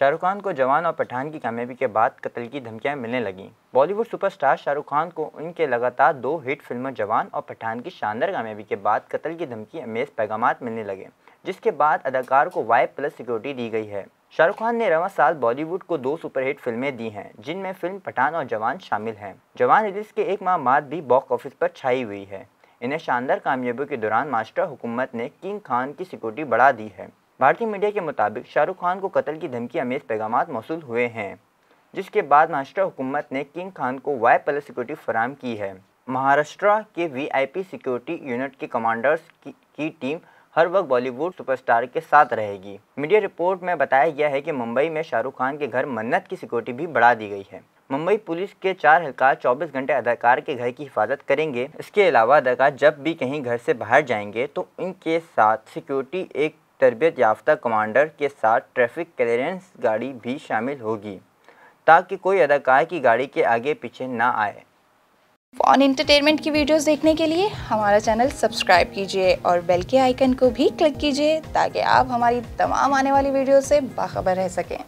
शाहरुख खान को जवान और पठान की कामयाबी के बाद कत्ल की धमकियां मिलने लगीं बॉलीवुड सुपरस्टार शाहरुख खान को उनके लगातार दो हिट फिल्मों जवान और पठान की शानदार कामयाबी के बाद कत्ल की धमकी अमेज पैगाम मिलने लगे जिसके बाद अदाकार को वाई प्लस सिक्योरिटी दी गई है शाहरुख खान ने रवा साल बॉलीवुड को दो सुपरहिट फिल्में दी हैं जिनमें फिल्म पठान और जवान शामिल हैं जवान रिलीज के एक माह बाद भी बॉक्स ऑफिस पर छाई हुई है इन्हें शानदार कामयाबियों के दौरान मास्टर हुकूमत ने किंग खान की सिक्योरिटी बढ़ा दी है भारतीय मीडिया के मुताबिक शाहरुख खान को कत्ल की धमकी अमेज पैगाम मौसू हुए हैं जिसके बाद महाराष्ट्र हुकूमत ने किंग खान को वाई प्लस सिक्योरिटी फराम की है महाराष्ट्र के वीआईपी सिक्योरिटी यूनिट के कमांडर्स की, की टीम हर वक्त बॉलीवुड सुपरस्टार के साथ रहेगी मीडिया रिपोर्ट में बताया गया है कि मुंबई में शाहरुख खान के घर मन्नत की सिक्योरिटी भी बढ़ा दी गई है मुंबई पुलिस के चार एहलकार 24 घंटे अदाकार के घर की हिफाजत करेंगे इसके अलावा अदाकार जब भी कहीं घर से बाहर जाएंगे तो उनके साथ सिक्योरिटी एक तरबियत याफ्ता कमांडर के साथ ट्रैफिक क्लियरेंस गाड़ी भी शामिल होगी ताकि कोई अदाकार की गाड़ी के आगे पीछे ना आए फॉन इंटरटेनमेंट की वीडियोस देखने के लिए हमारा चैनल सब्सक्राइब कीजिए और बेल के आइकन को भी क्लिक कीजिए ताकि आप हमारी तमाम आने वाली वीडियो से बाखबर रह सकें